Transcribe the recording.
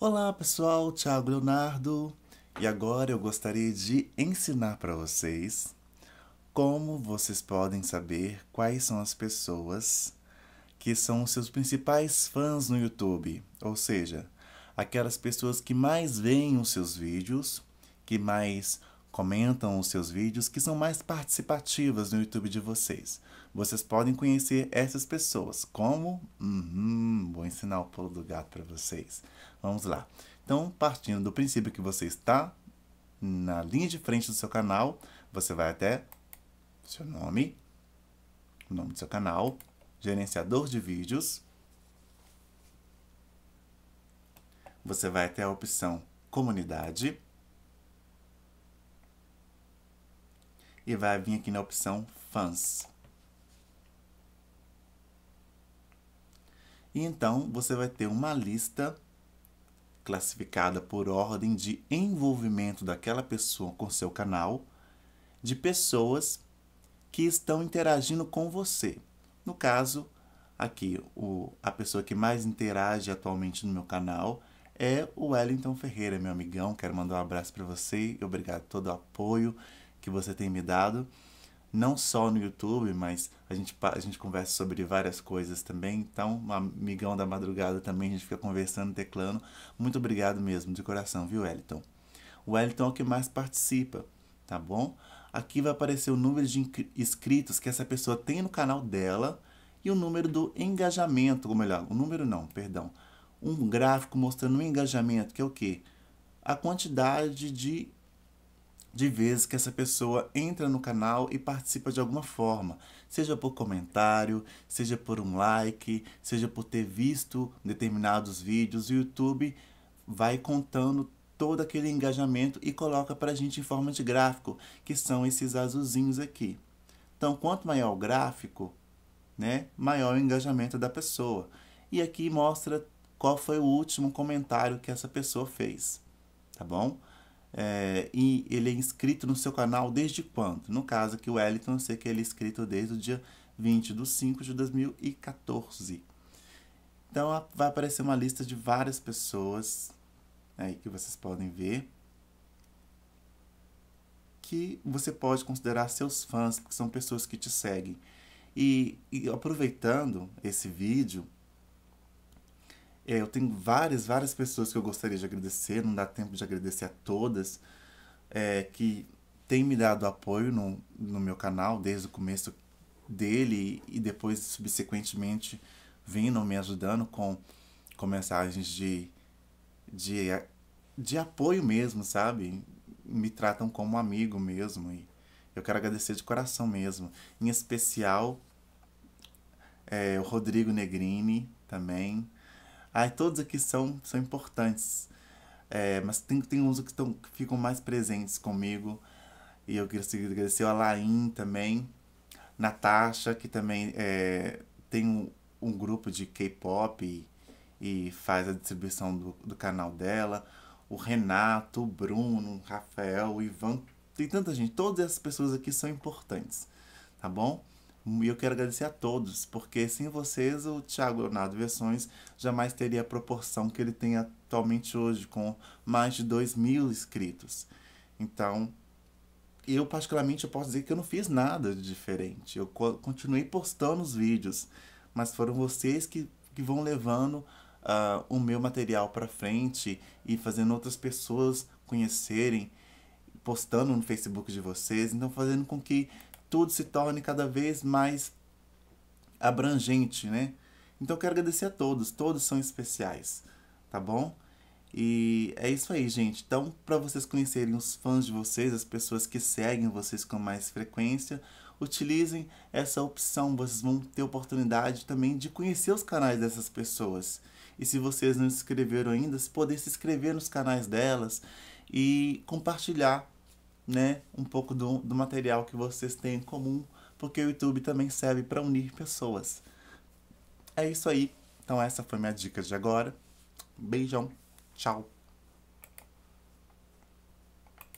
Olá pessoal, Thiago Leonardo e agora eu gostaria de ensinar para vocês como vocês podem saber quais são as pessoas que são os seus principais fãs no YouTube, ou seja, aquelas pessoas que mais veem os seus vídeos, que mais comentam os seus vídeos que são mais participativas no YouTube de vocês. Vocês podem conhecer essas pessoas, como... Uhum, vou ensinar o pulo do gato para vocês. Vamos lá. Então, partindo do princípio que você está na linha de frente do seu canal, você vai até seu nome, o nome do seu canal, gerenciador de vídeos. Você vai até a opção comunidade. e vai vir aqui na opção Fãs. E então você vai ter uma lista classificada por ordem de envolvimento daquela pessoa com seu canal, de pessoas que estão interagindo com você. No caso, aqui, o, a pessoa que mais interage atualmente no meu canal é o Wellington Ferreira, meu amigão. Quero mandar um abraço para você, obrigado por todo o apoio que você tem me dado, não só no YouTube, mas a gente, a gente conversa sobre várias coisas também. Então, um amigão da madrugada também, a gente fica conversando, teclando. Muito obrigado mesmo, de coração, viu, Wellington? O Wellington é o que mais participa, tá bom? Aqui vai aparecer o número de inscritos que essa pessoa tem no canal dela e o número do engajamento, ou melhor, o número não, perdão. Um gráfico mostrando o engajamento, que é o quê? A quantidade de de vezes que essa pessoa entra no canal e participa de alguma forma, seja por comentário, seja por um like, seja por ter visto determinados vídeos, o YouTube vai contando todo aquele engajamento e coloca para a gente em forma de gráfico, que são esses azulzinhos aqui. Então, quanto maior o gráfico, né, maior o engajamento da pessoa. E aqui mostra qual foi o último comentário que essa pessoa fez, tá bom? É, e ele é inscrito no seu canal desde quando? No caso aqui, o Wellington, eu sei que ele é inscrito desde o dia 20 de 5 de 2014. Então, vai aparecer uma lista de várias pessoas aí que vocês podem ver que você pode considerar seus fãs, porque são pessoas que te seguem. E, e aproveitando esse vídeo, eu tenho várias, várias pessoas que eu gostaria de agradecer, não dá tempo de agradecer a todas, é, que têm me dado apoio no, no meu canal desde o começo dele e depois, subsequentemente, vindo me ajudando com, com mensagens de, de, de apoio mesmo, sabe? Me tratam como amigo mesmo e eu quero agradecer de coração mesmo. Em especial, é, o Rodrigo Negrini também, ai todos aqui são, são importantes. É, mas tem, tem uns que, tão, que ficam mais presentes comigo. E eu queria agradecer a Alain também. Natasha, que também é, tem um, um grupo de K-pop e, e, faz a distribuição do, do canal dela. O Renato, o Bruno, o Rafael, o Ivan. Tem tanta gente. Todas essas pessoas aqui são importantes, tá bom? E eu quero agradecer a todos, porque sem vocês o Thiago Leonardo Versões jamais teria a proporção que ele tem atualmente hoje, com mais de 2 mil inscritos. Então, eu particularmente eu posso dizer que eu não fiz nada de diferente. Eu continuei postando os vídeos, mas foram vocês que, que vão levando uh, o meu material para frente e fazendo outras pessoas conhecerem, postando no Facebook de vocês, então fazendo com que tudo se torne cada vez mais abrangente, né? Então eu quero agradecer a todos, todos são especiais, tá bom? E é isso aí, gente. Então, para vocês conhecerem os fãs de vocês, as pessoas que seguem vocês com mais frequência, utilizem essa opção. Vocês vão ter oportunidade também de conhecer os canais dessas pessoas. E se vocês não se inscreveram ainda, poder se inscrever nos canais delas e compartilhar né, um pouco do, do material que vocês têm em comum, porque o YouTube também serve para unir pessoas. É isso aí. Então essa foi minha dica de agora. Beijão. Tchau.